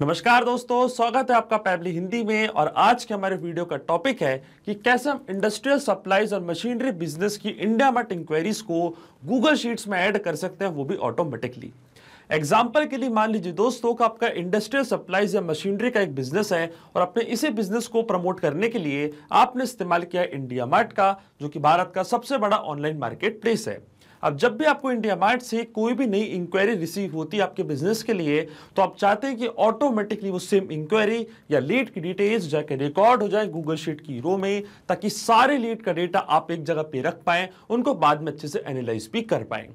नमस्कार दोस्तों स्वागत है आपका पैबली हिंदी में और आज के हमारे वीडियो का टॉपिक है कि कैसे हम इंडस्ट्रियल सप्लाईज और मशीनरी बिजनेस की इंडिया मार्ट इंक्वायरीज को गूगल शीट्स में ऐड कर सकते हैं वो भी ऑटोमेटिकली एग्जाम्पल के लिए मान लीजिए दोस्तों का आपका इंडस्ट्रियल सप्लाईज या मशीनरी का एक बिजनेस है और अपने इसी बिजनेस को प्रमोट करने के लिए आपने इस्तेमाल किया इंडिया मार्ट का जो कि भारत का सबसे बड़ा ऑनलाइन मार्केट प्लेस है अब जब भी आपको इंडिया मार्ट से कोई भी नई इंक्वायरी रिसीव होती है आपके बिजनेस के लिए तो आप चाहते हैं कि ऑटोमेटिकली वो सेम इंक्वायरी या लीड की डिटेल्स जाके रिकॉर्ड हो जाए गूगल शीट की रो में ताकि सारे लीड का डेटा आप एक जगह पे रख पाएं उनको बाद में अच्छे से एनालाइज भी कर पाएं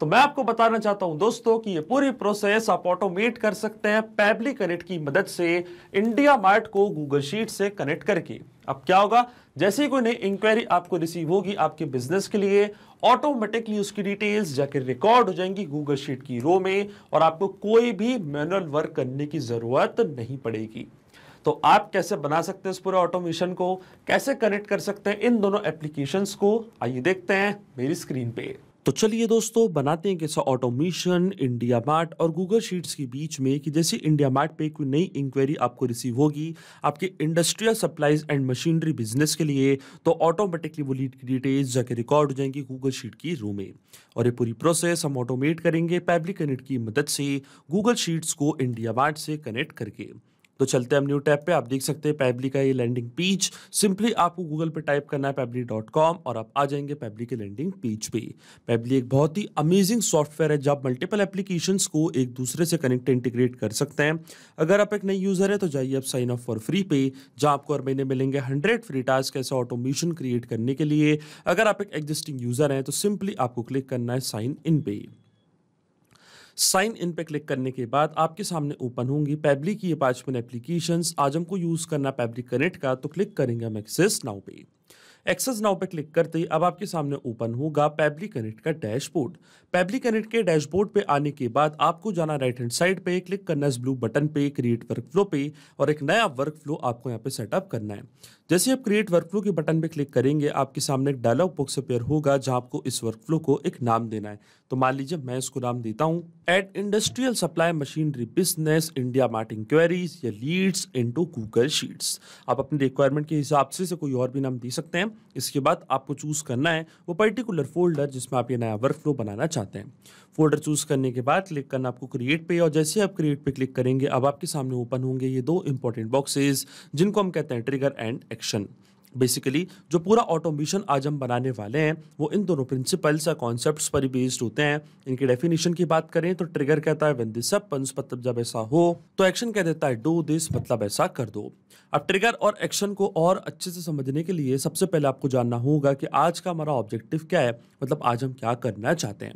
तो मैं आपको बताना चाहता हूं दोस्तों कि ये पूरी प्रोसेस आप ऑटोमेट कर सकते हैं पैबली कनेक्ट की मदद से इंडिया मार्ट को गूगल शीट से कनेक्ट करके अब क्या होगा जैसे ही कोई नई इंक्वायरी आपको रिसीव होगी आपके बिजनेस के लिए ऑटोमेटिकली उसकी डिटेल्स जाकर रिकॉर्ड हो जाएंगी गूगल शीट की रो में और आपको कोई भी मैनुअल वर्क करने की ज़रूरत नहीं पड़ेगी तो आप कैसे बना सकते हैं इस पूरे ऑटोमेशन को कैसे कनेक्ट कर सकते हैं इन दोनों एप्लीकेशंस को आइए देखते हैं मेरी स्क्रीन पे तो चलिए दोस्तों बनाते हैं कैसा ऑटोमेशन इंडिया मार्ट और गूगल शीट्स के बीच में कि जैसे इंडिया मार्ट पे कोई नई इंक्वायरी आपको रिसीव होगी आपके industrial supplies and machinery business के लिए तो ऑटोमेटिकली वो लीड की डिटेल्स जाके रिकॉर्ड हो जाएंगी गूगल शीट की रू में और ये पूरी प्रोसेस हम ऑटोमेट करेंगे पैब्लिक कनेक्ट की मदद से गूगल शीट्स को इंडिया मार्ट से कनेक्ट करके तो चलते हैं हम न्यू टैब पे आप देख सकते हैं पैबली का ये लैंडिंग पेज सिंपली आपको गूगल पे टाइप करना है पैबली डॉट कॉम और आप आ जाएंगे पैबली के लैंडिंग पेज पे पैबली एक बहुत ही अमेजिंग सॉफ्टवेयर है जब मल्टीपल एप्लीकेशन को एक दूसरे से कनेक्ट इंटीग्रेट कर सकते हैं अगर आप एक नई यूज़र है तो जाइए आप साइन अप फॉर फ्री पे जहाँ आपको हर महीने मिलेंगे हंड्रेड फ्री टास्क ऐसे ऑटोमेशन क्रिएट करने के लिए अगर आप एक एग्जिस्टिंग यूज़र हैं तो सिंपली आपको क्लिक करना है साइन इन पे साइन इन पे क्लिक करने के बाद आपके सामने ओपन होंगी पैब्लिक की ये पाँच मिनट एप्लीकेशन आज हमको यूज़ करना पैब्लिक कनेक्ट का तो क्लिक करेंगे हम एक्सेस नाउ पे एक्सेस नाउ पे क्लिक करते ही अब आपके सामने ओपन होगा पैबली कनेक्ट का डैशबोर्ड पैबली कनेक्ट के डैशबोर्ड पे आने के बाद आपको जाना राइट हैंड साइड पे क्लिक करना इस ब्लू बटन पे क्रिएट वर्क फ्लो पे और एक नया वर्क फ्लो आपको यहाँ पे सेटअप करना है जैसे आप क्रिएट वर्क फ्लो के बटन पे क्लिक करेंगे आपके सामने एक डायलॉग बॉक्स अपेयर होगा जहाँ आपको इस वर्क फ्लो को एक नाम देना है तो मान लीजिए मैं इसको नाम देता हूँ at industrial supply machinery business India mart inquiries या लीड्स इनटू गूगल शीट्स आप अपनी रिक्वायरमेंट के हिसाब से कोई और भी नाम दे सकते हैं इसके बाद आपको चूज़ करना है वो पर्टिकुलर फोल्डर जिसमें आप ये नया वर्क फ्लो बनाना चाहते हैं फोल्डर चूज़ करने के बाद क्लिक करना आपको क्रिएट पे और जैसे आप क्रिएट पे क्लिक करेंगे अब आपके सामने ओपन होंगे ये दो इंपॉर्टेंट बॉक्सेज जिनको हम कहते हैं ट्रिगर एंड एक्शन बेसिकली जो पूरा ऑटोमेशन आज हम बनाने वाले हैं वो इन दोनों प्रिंसिपल्स या कॉन्सेप्ट पर ही बेस्ड होते हैं इनकी डेफिनेशन की बात करें तो ट्रिगर कहता है वेन दिस मतलब जब ऐसा हो तो एक्शन कह देता है डू दिस मतलब ऐसा कर दो अब ट्रिगर और एक्शन को और अच्छे से समझने के लिए सबसे पहले आपको जानना होगा कि आज का हमारा ऑब्जेक्टिव क्या है मतलब आज हम क्या करना चाहते हैं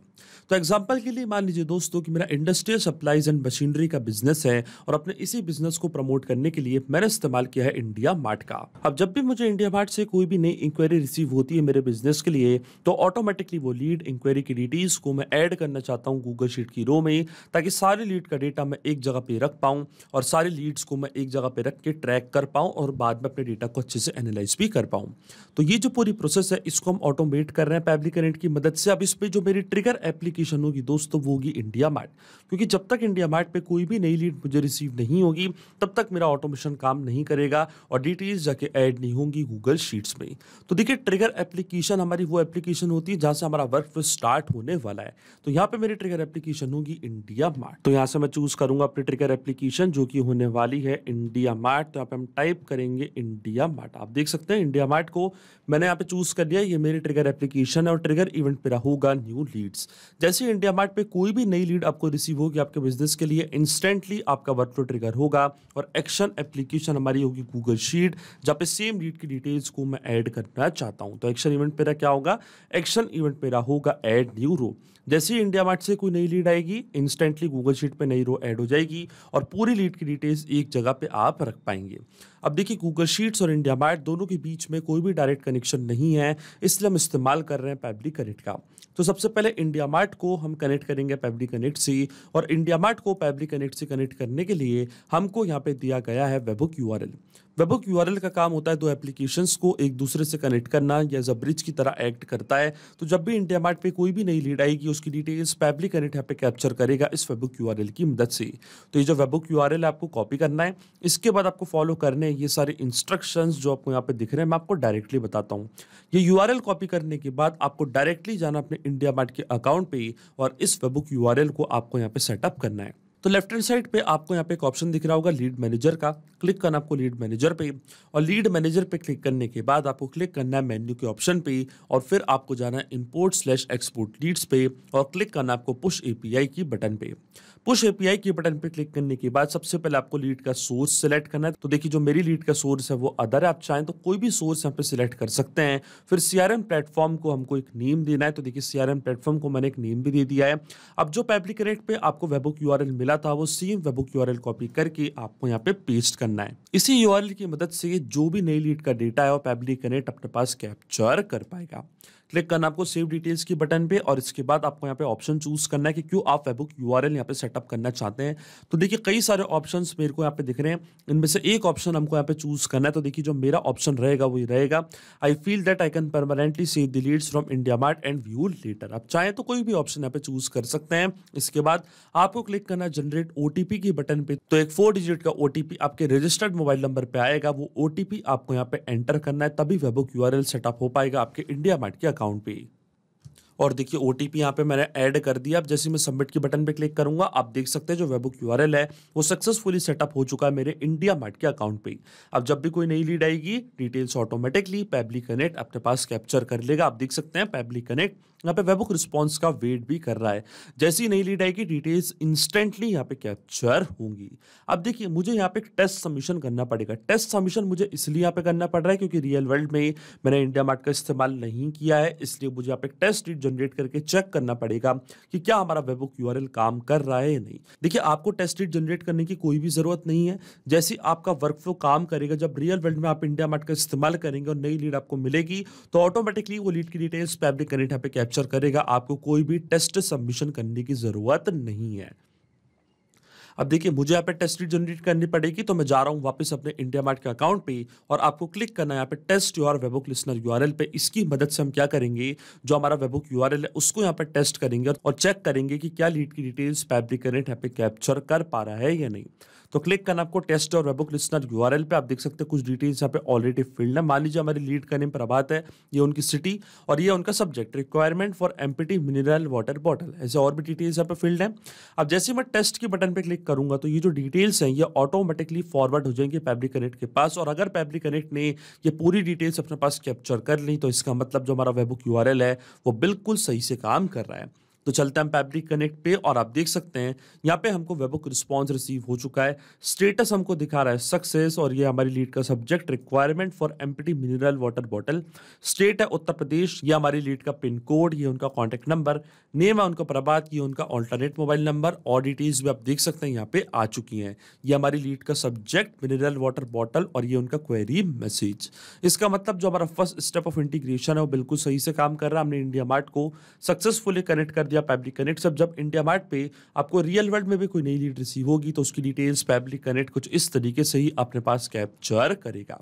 तो एग्जांपल के लिए मान लीजिए दोस्तों कि मेरा इंडस्ट्रियल सप्लाईज एंड मशीनरी का बिजनेस है और अपने इसी बिजनेस को प्रमोट करने के लिए मैंने इस्तेमाल किया है इंडिया मार्ट का अब जब भी मुझे इंडिया मार्ट से कोई भी नई इंक्वायरी रिसीव होती है मेरे बिजनेस के लिए तो ऑटोमेटिकली वो लीड इंक्वायरी की डिटेल्स को मैं ऐड करना चाहता हूँ गूगल शीट की रो में ताकि सारे लीड का डेटा मैं एक जगह पर रख पाऊँ और सारे लीड्स को मैं एक जगह पर रख के ट्रैक कर पाऊँ और बाद में अपने डेटा को अच्छे से एनालाइज भी कर पाऊँ तो ये जो पूरी प्रोसेस है इसको हम ऑटोमेट कर रहे हैं पैबली करेंट की मदद से अब इस पर जो मेरी ट्रिगर एप्लीकेशन होगी दोस्तों वो होगी इंडिया मार्ट क्योंकि जब तक इंडिया मार्ट पर कोई भी नई लीड मुझे रिसीव नहीं होगी तब तक मेरा ऑटोमेशन काम नहीं करेगा और डिटेल्स जाके ऐड नहीं होंगी गूगल शीट्स में तो देखिए ट्रिगर एप्लीकेशन हमारी वो एप्लीकेशन होती है जहाँ से हमारा वर्क स्टार्ट होने वाला है तो यहाँ पर मेरी ट्रिगर एप्लीकेशन होगी इंडिया मार्ट तो यहाँ से मैं चूज करूंगा अपनी ट्रिगर एप्लीकेशन जो कि होने वाली है इंडिया मार्ट तो यहाँ पे हम टाइप करेंगे इंडिया मार्ट आप देख सकते हैं इंडिया मार्ट को मैंने यहाँ पे चूज कर लिया ये मेरी ट्रिगर एप्लीकेशन है और ट्रिगर इवेंट मेरा होगा न्यू लीड्स जैसे इंडिया मार्ट पे कोई भी नई लीड आपको रिसीव होगी आपके बिजनेस के लिए इंस्टेंटली आपका वर्क फ्लो ट्रिगर होगा और एक्शन एप्लीकेशन हमारी होगी गूगल शीट जहाँ पे सेम लीड की डिटेल्स को मैं ऐड करना चाहता हूँ तो एक्शन इवेंट मेरा क्या होगा एक्शन इवेंट मेरा होगा एड न्यू रो जैसे ही इंडिया मार्ट से कोई नई लीड आएगी इंस्टेंटली गूगल शीट पे नई रो ऐड हो जाएगी और पूरी लीड की डिटेल्स एक जगह पे आप रख पाएंगे अब देखिए गूगल शीट्स और इंडिया मार्ट दोनों के बीच में कोई भी डायरेक्ट कनेक्शन नहीं है इसलिए हम इस्तेमाल कर रहे हैं पैबली कनेक्ट का तो सबसे पहले इंडिया मार्ट को हम कनेक्ट करेंगे पैबली कनेक्ट से और इंडिया मार्ट को पैबली कनेक्ट से कनेक्ट करने के लिए हमको यहाँ पे दिया गया है वेबुक यू वेबुक यूआरएल का काम होता है दो एप्लीकेशंस को एक दूसरे से कनेक्ट करना या एज ब्रिज की तरह एक्ट करता है तो जब भी इंडिया मार्ट पर कोई भी नई लीड आएगी उसकी डिटेल्स पैबली कनेक्ट यहाँ पे कैप्चर करेगा इस वेबुक यू की मदद से तो ये जो वेबुक यूआरएल आपको कॉपी करना है इसके बाद आपको फॉलो करने ये सारे इंस्ट्रक्शन जो आपको यहाँ पे दिख रहे हैं मैं आपको डायरेक्टली बताता हूँ ये यू कॉपी करने के बाद आपको डायरेक्टली जाना अपने इंडिया मार्ट के अकाउंट पर और इस वेबुक यू को आपको यहाँ पे सेटअप करना है तो लेफ्ट हैंड साइड पे आपको यहाँ पे एक ऑप्शन दिख रहा होगा लीड मैनेजर का क्लिक करना आपको लीड मैनेजर पे और लीड मैनेजर पे क्लिक करने के बाद आपको क्लिक करना है मेन्यू के ऑप्शन पे और फिर आपको जाना है इम्पोर्ट स्लैश एक्सपोर्ट लीड्स पे और क्लिक करना आपको पुश एपीआई की बटन पे पुश एपीआई की बटन पे क्लिक करने के बाद सबसे पहले आपको लीड का सोर्स सेलेक्ट करना है तो देखिए जो मेरी लीड का सोर्स है वो अदर है आप चाहें तो कोई भी सोर्स यहाँ पे सिलेक्ट कर सकते हैं फिर सीआरएम प्लेटफॉर्म को हमको एक नेम देना है तो देखिए सीआरएम प्लेटफॉर्म को मैंने एक नेम भी दे दिया है अब जो पेप्लिकनेट पे आपको वेबुक यू मिला मिला था वो सेम वेबुक यू कॉपी करके आपको यहाँ पे पेस्ट करना है इसी यू की मदद से जो भी नई लीड का डेटा है वो पैबली कनेक्ट अपने पास कैप्चर कर पाएगा क्लिक करना आपको सेव डिटेल्स की बटन पे और इसके बाद आपको यहाँ पे ऑप्शन चूज करना है कि क्यों आप फेबुक यू आर यहाँ पे सेटअप करना चाहते हैं तो देखिए कई सारे ऑप्शन मेरे को यहाँ पे दिख रहे हैं इनमें से एक ऑप्शन हमको यहाँ पे चूज करना है तो देखिए जो मेरा ऑप्शन रहेगा वो रहेगा I feel that I can permanently save the leads from India mart and view later आप चाहें तो कोई भी ऑप्शन यहाँ पे चूज कर सकते हैं इसके बाद आपको क्लिक करना है जनरेट ओ की बटन पे तो एक फोर डिजिट का ओ आपके रजिस्टर्ड मोबाइल नंबर पे आएगा वो ओ आपको यहाँ पे एंटर करना है तभी वेबुक यू सेटअप हो पाएगा आपके इंडिया मार्ट के अकाउंट पे और देखिए ओ टी पी यहाँ पर मैंने ऐड कर दिया अब जैसे मैं सबमिट के बटन पे क्लिक करूंगा आप देख सकते हैं जो वेबुक यू आर एल है वो सक्सेसफुली सेटअप हो चुका है मेरे इंडिया मार्ट के अकाउंट पे अब जब भी कोई नई लीड आएगी डिटेल्स ऑटोमेटिकली पैबली कनेक्ट अपने पास कैप्चर कर लेगा आप देख सकते हैं पैबली कनेक्ट यहाँ पे वेबुक रिस्पॉन्स का वेट भी कर रहा है जैसी नई लीड आएगी डिटेल्स इंस्टेंटली यहाँ पे कैप्चर होंगी अब देखिए मुझे यहाँ पे टेस्ट सबमिशन करना पड़ेगा टेस्ट सबमिशन मुझे इसलिए यहाँ पे करना पड़ रहा है क्योंकि रियल वर्ल्ड में मैंने इंडिया मार्ट का इस्तेमाल नहीं किया है इसलिए मुझे यहाँ पे टेस्ट लीड जनरेट करके चेक करना पड़ेगा कि क्या हमारा वेबुक यू काम कर रहा है या नहीं देखिए आपको टेस्ट लीड जनरेट करने की कोई भी ज़रूरत नहीं है जैसे आपका वर्क फ्लो काम करेगा जब रियल वर्ल्ड में आप इंडिया मार्ट का इस्तेमाल करेंगे और नई लीड आपको मिलेगी तो ऑटोमेटिकली वो लीड की डिटेल्स पैब्रिक कनेक्ट यहाँ पे कैप्चर करेगा आपको कोई भी टेस्ट सबमिशन करने की ज़रूरत नहीं है अब देखिए मुझे यहाँ पे टेस्ट रीट जनरेट करनी पड़ेगी तो मैं जा रहा हूँ वापस अपने इंडिया मार्ट के अकाउंट पे और आपको क्लिक करना है यहाँ पे test your webhook listener URL पे इसकी मदद से हम क्या करेंगे जो हमारा वेबुक यूआरएल है उसको यहाँ पे टेस्ट करेंगे और चेक करेंगे कि क्या लीड की डिटेल्स फैब्रिक करेंट यहाँ पे कैप्चर कर पा रहा है या नहीं तो क्लिक करना आपको टेस्ट और वेबुक लिस्टर यू पे आप देख सकते हैं कुछ डिटेल्स यहाँ पे ऑलरेडी फिल्ड है मान लीजिए हमारी लीड का नेम प्रभात है ये उनकी सिटी और ये उनका subject requirement for T mineral water bottle ऐसे और भी डिटेल्स यहाँ पे फील्ड है अब जैसे मैं टेस्ट के बटन पर क्लिक करूंगा तो ये जो डिटेल्स हैं ये ऑटोमेटिकली फॉरवर्ड हो जाएंगे फैब्रिक कनेक्ट के पास और अगर फैब्रिक कनेक्ट ने ये पूरी डिटेल्स अपने पास कैप्चर कर ली तो इसका मतलब जो हमारा वेबुक यू है वो बिल्कुल सही से काम कर रहा है तो चलते हैं फैब्रिक कनेक्ट पे और आप देख सकते हैं यहाँ पे हमको वेबुक रिस्पॉन्स रिसीव हो चुका है स्टेटस हमको दिखा रहा है सक्सेस और ये हमारी लीड का subject requirement for empty mineral water bottle state है उत्तर प्रदेश ये हमारी लीड का पिन कोड ये उनका कॉन्टैक्ट नंबर नेम है उनका प्रभात ये उनका ऑल्टरनेट मोबाइल नंबर और डिटेल्स भी आप देख सकते हैं यहाँ पे आ चुकी हैं ये हमारी लीड का सब्जेक्ट मिनरल वाटर बॉटल और ये उनका क्वेरी मैसेज इसका मतलब जो हमारा फर्स्ट स्टेप ऑफ इंटीग्रेशन है वो बिल्कुल सही से काम कर रहा है हमने इंडिया मार्ट को सक्सेसफुली कनेक्ट कर दिया या पब्लिक कनेक्ट सब जब इंडिया मार्ट पे आपको रियल वर्ल्ड में भी कोई नई लीड रिसीव होगी तो उसकी डिटेल्स पब्लिक कनेक्ट कुछ इस तरीके से ही अपने पास कैप्चर करेगा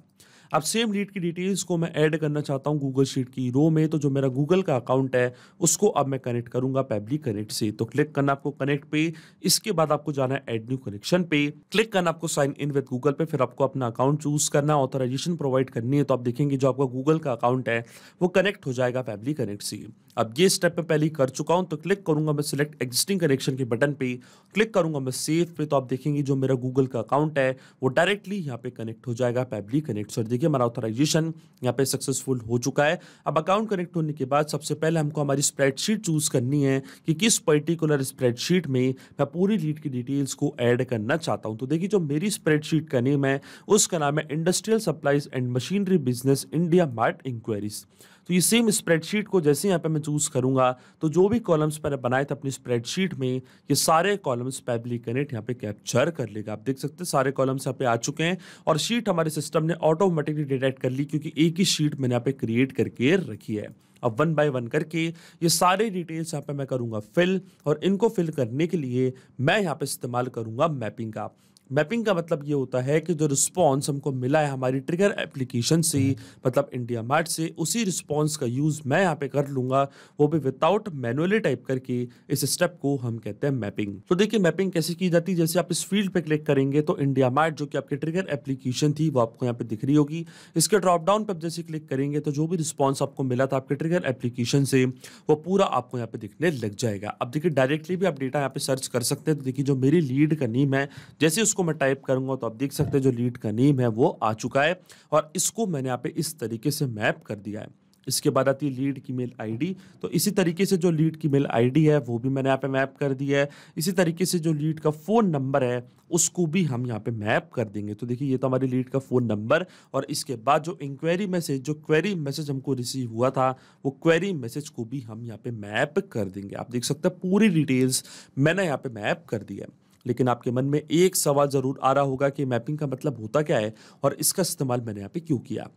अब सेम लीड की डिटेल्स को मैं ऐड करना चाहता हूँ गूगल शीट की रो में तो जो मेरा गूगल का अकाउंट है उसको अब मैं कनेक्ट करूंगा पैबली कनेक्ट से तो क्लिक करना आपको कनेक्ट पे इसके बाद आपको जाना है एड न्यू कनेक्शन पे क्लिक करना आपको साइन इन विद गूगल पे फिर आपको अपना अकाउंट चूज करना ऑथराइजेशन प्रोवाइड करनी है तो आप देखेंगे जो आपका गूगल का अकाउंट है वो कनेक्ट हो जाएगा पैबली कनेक्ट से अब ये स्टेप मैं पहले कर चुका हूँ तो क्लिक करूंगा मैं सिलेक्ट एग्जिस्टिंग कनेक्शन के बटन पे क्लिक करूंगा मैं सेफ पे तो आप देखेंगे जो मेरा गूगल का अकाउंट है वो डायरेक्टली यहाँ पे कनेक्ट हो जाएगा पैबली कनेक्ट सर देखिए हमारा ऑथराइजेशन यहाँ पे सक्सेसफुल हो चुका है अब अकाउंट कनेक्ट होने के बाद सबसे पहले हमको हमारी स्प्रेडशीट चूज़ करनी है कि किस पर्टिकुलर स्प्रेडशीट में मैं पूरी लीड की डिटेल्स को ऐड करना चाहता हूँ तो देखिए जो मेरी स्प्रेडशीट का नेम है उसका नाम है industrial supplies and machinery business India mart inquiries तो ये सेम स्प्रेडशीट को जैसे यहाँ पे मैं चूज़ करूंगा तो जो भी कॉलम्स मैंने बनाए थे अपनी स्प्रेडशीट में ये सारे कॉलम्स पैबली कनेक्ट यहाँ पे कैप्चर कर लेगा आप देख सकते हैं सारे कॉलम्स यहाँ पे आ चुके हैं और शीट हमारे सिस्टम ने ऑटोमेटिकली डिटेक्ट कर ली क्योंकि एक ही शीट मैंने यहाँ पे क्रिएट करके रखी है अब वन बाय वन करके ये सारे डिटेल्स यहाँ पे मैं करूँगा फिल और इनको फिल करने के लिए मैं यहाँ पे इस्तेमाल करूँगा मैपिंग का मैपिंग का मतलब ये होता है कि जो रिस्पॉन्स हमको मिला है हमारी ट्रिगर एप्लीकेशन से मतलब इंडिया मार्ट से उसी रिस्पॉन्स का यूज़ मैं यहाँ पे कर लूँगा वो भी विदाउट मैनुअली टाइप करके इस स्टेप को हम कहते हैं मैपिंग तो देखिए मैपिंग कैसे की जाती है जैसे आप इस फील्ड पर क्लिक करेंगे तो इंडिया मार्ट जो कि आपकी ट्रिगर एप्लीकेशन थी वो आपको यहाँ पर दिख रही होगी इसके ड्रॉपडाउन पर जैसे क्लिक करेंगे तो जो भी रिस्पॉन्स आपको मिला था आपके ट्रिगर एप्लीकेशन से वो पूरा आपको यहाँ पर दिखने लग जाएगा अब देखिए डायरेक्टली भी आप डेटा यहाँ पर सर्च कर सकते हैं तो देखिए जो मेरी लीड का नीम है जैसे उसको इसको मैं टाइप करूंगा तो आप देख सकते हैं जो लीड का नेम है वो आ चुका है और इसको मैंने यहाँ पे इस तरीके से मैप कर दिया है इसके बाद आती है लीड की मेल आईडी तो इसी तरीके से जो लीड की मेल आईडी है वो भी मैंने यहाँ पे मैप कर दिया है इसी तरीके से जो लीड का फ़ोन नंबर है उसको भी हम यहाँ पे मैप कर देंगे तो देखिए ये तो हमारी लीड का फ़ोन नंबर और इसके बाद जो इंक्वायरी मैसेज जो क्वेरी मैसेज हमको रिसीव हुआ था वो क्वेरी मैसेज को भी हम यहाँ पे मैप कर देंगे आप देख सकते हैं पूरी डिटेल्स मैंने यहाँ पे मैप कर दिया है लेकिन आपके मन में एक सवाल ज़रूर आ रहा होगा कि मैपिंग का मतलब होता क्या है और इसका इस्तेमाल मैंने यहाँ पे क्यों किया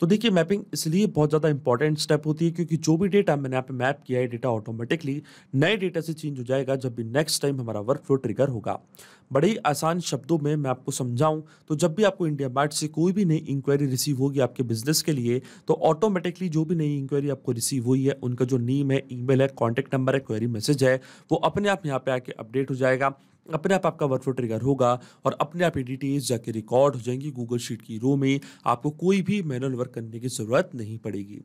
तो देखिए मैपिंग इसलिए बहुत ज़्यादा इंपॉर्टेंट स्टेप होती है क्योंकि जो भी डेटा मैंने यहाँ पे मैप किया है डेटा ऑटोमेटिकली नए डेटा से चेंज हो जाएगा जब भी नेक्स्ट टाइम हमारा वर्क फ्लो ट्रिगर होगा बड़े आसान शब्दों में मैं आपको समझाऊं तो जब भी आपको इंडिया मार्ट से कोई भी नई इंक्वायरी रिसीव होगी आपके बिजनेस के लिए तो ऑटोमेटिकली जो भी नई इंक्वायरी आपको रिसीव हुई है उनका जो नेम है ईमेल है कॉन्टैक्ट नंबर है क्वेरी मैसेज है वो अपने आप यहाँ पे आके अपडेट हो जाएगा अपने आप आपका वर्कफ्लो ट्रिगर होगा और अपने आप डिटेल्स जाके रिकॉर्ड हो जाएंगी गूगल शीट की रो में आपको कोई भी मैनुअल वर्क करने की ज़रूरत नहीं पड़ेगी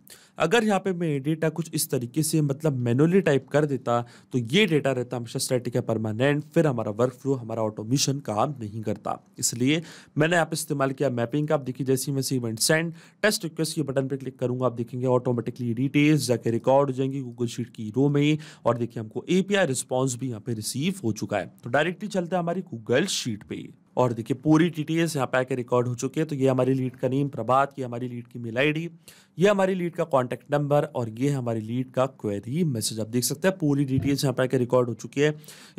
अगर यहाँ पे मैं डेटा कुछ इस तरीके से मतलब मैनुअली टाइप कर देता तो ये डेटा रहता हमेशा स्टैटिक या परमानेंट फिर हमारा वर्क फ्लो हमारा ऑटोमेशन काम नहीं करता इसलिए मैंने आप इस्तेमाल किया मैपिंग का आप देखिए जैसे मैं see event send test request के बटन पर क्लिक करूँगा आप देखेंगे ऑटोमेटिकली डिटेल्स जाके रिकॉर्ड हो जाएंगी गूगल शीट की रो में और देखिए हमको ए पी रिस्पॉन्स भी यहाँ पे रिसीव हो चुका है तो डायरेक्ट डायरेक्टली चलते हैं हमारी गूगल शीट पे और देखिए पूरी टी टी एस यहाँ पे आके रिकॉर्ड हो चुकी है तो ये हमारी लीड का नेम प्रभात ये हमारी लीड की मेल आईडी ये हमारी लीड का कॉन्टैक्ट नंबर और ये हमारी लीड का क्वेरी मैसेज आप देख सकते हैं पूरी डी टी एस यहाँ पे आके रिकॉर्ड हो चुकी है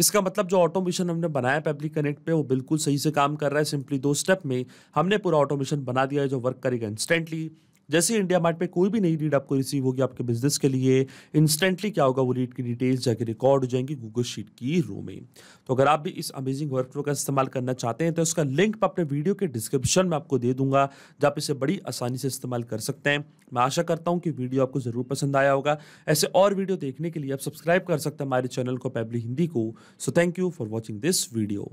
इसका मतलब जो ऑटोमेशन हमने बनाया पब्लिक कनेक्ट पे वो बिल्कुल सही से काम कर रहा है सिंपली दो स्टेप में हमने पूरा ऑटोमेशन बना दिया है जो वर्क करेगा इंस्टेंटली जैसे इंडिया मार्ट पर कोई भी नई रीड आपको रिसीव होगी आपके बिजनेस के लिए इंस्टेंटली क्या होगा वो रीड की डिटेल्स जाके रिकॉर्ड हो जाएंगी गूगल शीट की रो में तो अगर आप भी इस अमेजिंग वर्क का इस्तेमाल करना चाहते हैं तो इसका लिंक मैं अपने वीडियो के डिस्क्रिप्शन में आपको दे दूंगा जहाँ आप इसे बड़ी आसानी से इस्तेमाल कर सकते हैं मैं आशा करता हूँ कि वीडियो आपको ज़रूर पसंद आया होगा ऐसे और वीडियो देखने के लिए आप सब्सक्राइब कर सकते हैं हमारे चैनल को पैबली हिंदी को so thank you for watching this video